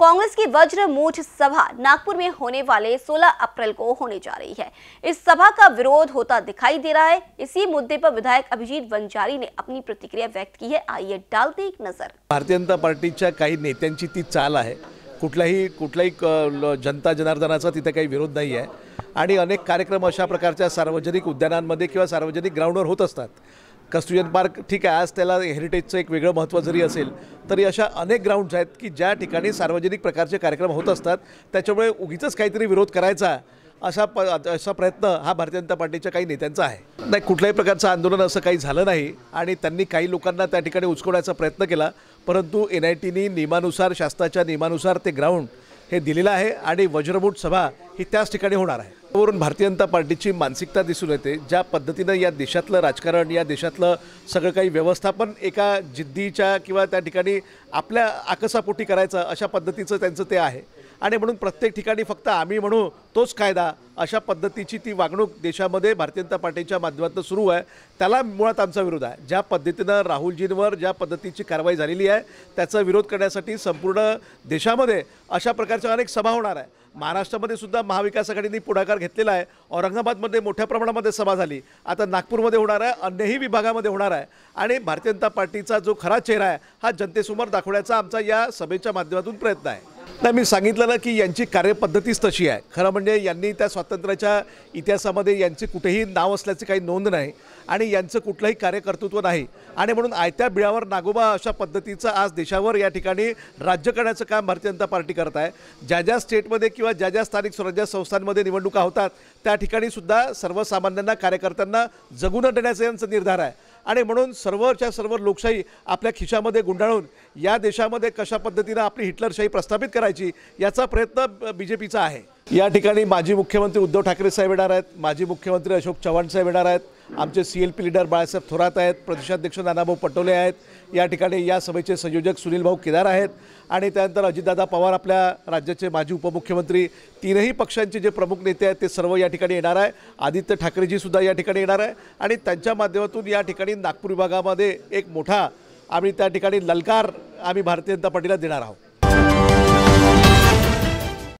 कांग्रेस की वज्र मूठ सभा नागपुर में होने वाले 16 अप्रैल को होने जा रही है इस सभा का विरोध होता दिखाई दे रहा है इसी मुद्दे पर विधायक अभिजीत वंजारी ने अपनी प्रतिक्रिया व्यक्त की है आइए डालते एक नजर भारतीय जनता पार्टी काही नेत्यांची ती चाल आहे कुठलाही कुठलाही जनता जनार्दना तिथे काही विरोध नहीं है अनेक कार्यक्रम अशा प्रकार सार्वजनिक उद्यानांमध्ये किंवा सार्वजनिक ग्राउंड होता असतात कस्तुजन पार्क ठीक आहे आज त्याला हेरिटेजचं एक वेगळं महत्त्व जरी असेल तरी अशा अनेक ग्राउंड्स आहेत की ज्या ठिकाणी सार्वजनिक प्रकारचे कार्यक्रम होत असतात त्याच्यामुळे उगीच काहीतरी विरोध करायचा असा प असा प्रयत्न हा भारतीय जनता पार्टीच्या काही नेत्यांचा आहे नाही कुठल्याही प्रकारचं आंदोलन असं काही झालं नाही आणि त्यांनी काही लोकांना त्या ठिकाणी उचकवण्याचा प्रयत्न केला परंतु एन आय टीनी नियमानुसार शास्त्राच्या नियमानुसार ते ग्राउंड हे दिलेलं आहे आणि वज्रमुठ सभा ही त्याच ठिकाणी होणार आहे वरून भारतीय जनता पार्टीची मानसिकता दिसून येते ज्या पद्धतीनं या देशातलं राजकारण या देशातलं सगळं काही व्यवस्थापन एका जिद्दीच्या किंवा त्या ठिकाणी आपल्या आकसापोटी करायचं अशा पद्धतीचं त्यांचं ते आहे आणि म्हणून प्रत्येक ठिकाणी फक्त आम्ही म्हणू तोच कायदा अशा पद्धतीची ती वागणूक देशामध्ये भारतीय जनता पार्टीच्या माध्यमातून सुरू आहे त्याला मुळात आमचा विरोध आहे ज्या पद्धतीनं राहुलजींवर ज्या पद्धतीची कारवाई झालेली आहे त्याचा विरोध करण्यासाठी संपूर्ण देशामध्ये अशा प्रकारच्या अनेक सभा होणार आहे महाराष्ट्रामध्ये सुद्धा महाविकास आघाडीने पुढाकार घेतलेला आहे औरंगाबादमध्ये मोठ्या प्रमाणामध्ये सभा झाली आता नागपूरमध्ये होणार आहे अन्यही विभागामध्ये होणार आहे आणि भारतीय जनता पार्टीचा जो खरा चेहरा आहे हा जनतेसमोर दाखवण्याचा आमचा या सभेच्या माध्यमातून प्रयत्न आहे नाही मी सांगितलं ना की यांची कार्यपद्धतीच तशी आहे खरं म्हणजे यांनी त्या स्वातंत्र्याच्या इतिहासामध्ये यांचे कुठेही नाव असल्याची काही नोंद नाही आणि यांचं कुठलंही कार्यकर्तृत्व नाही आणि म्हणून आयत्या बिळावर नागोबा अशा पद्धतीचं आज देशावर या ठिकाणी राज्य करण्याचं काम भारतीय जनता पार्टी करत आहे ज्या ज्या स्टेटमध्ये किंवा ज्या ज्या स्थानिक स्वराज्य संस्थांमध्ये निवडणुका होतात त्या ठिकाणी सुद्धा सर्वसामान्यांना कार्यकर्त्यांना जगून देण्याचा यांचा निर्धार आहे आणि म्हणून सर्वच्या सर्व लोकशाही आपल्या खिशामध्ये गुंडाळून या देशामध्ये कशा पद्धतीनं आपली हिटलरशाही प्रस्थापित करायची याचा प्रयत्न बीजेपीचा आहे या ठिकाणी माजी मुख्यमंत्री उद्धव ठाकरे साहेब येणार आहेत माजी मुख्यमंत्री अशोक चव्हाण साहेब येणार आहेत आमचे C L P leader Balasaheb Thorat आहेत प्रदेशाध्यक्ष नानाभाऊ पटोले आहेत या ठिकाणी या सभेचे संयोजक सुनील भाऊ केदार आहेत आणि त्यानंतर अजितदादा पवार आपल्या राज्याचे माजी उपमुख्यमंत्री तीनही पक्षांचे जे प्रमुख नेते आहेत ते सर्व या ठिकाणी येणार आहे आदित्य ठाकरेजीसुद्धा या ठिकाणी येणार आहे आणि त्यांच्या माध्यमातून या ठिकाणी नागपूर विभागामध्ये एक मोठा आम्ही त्या ठिकाणी ललकार आम्ही भारतीय जनता पार्टीला देणार आहोत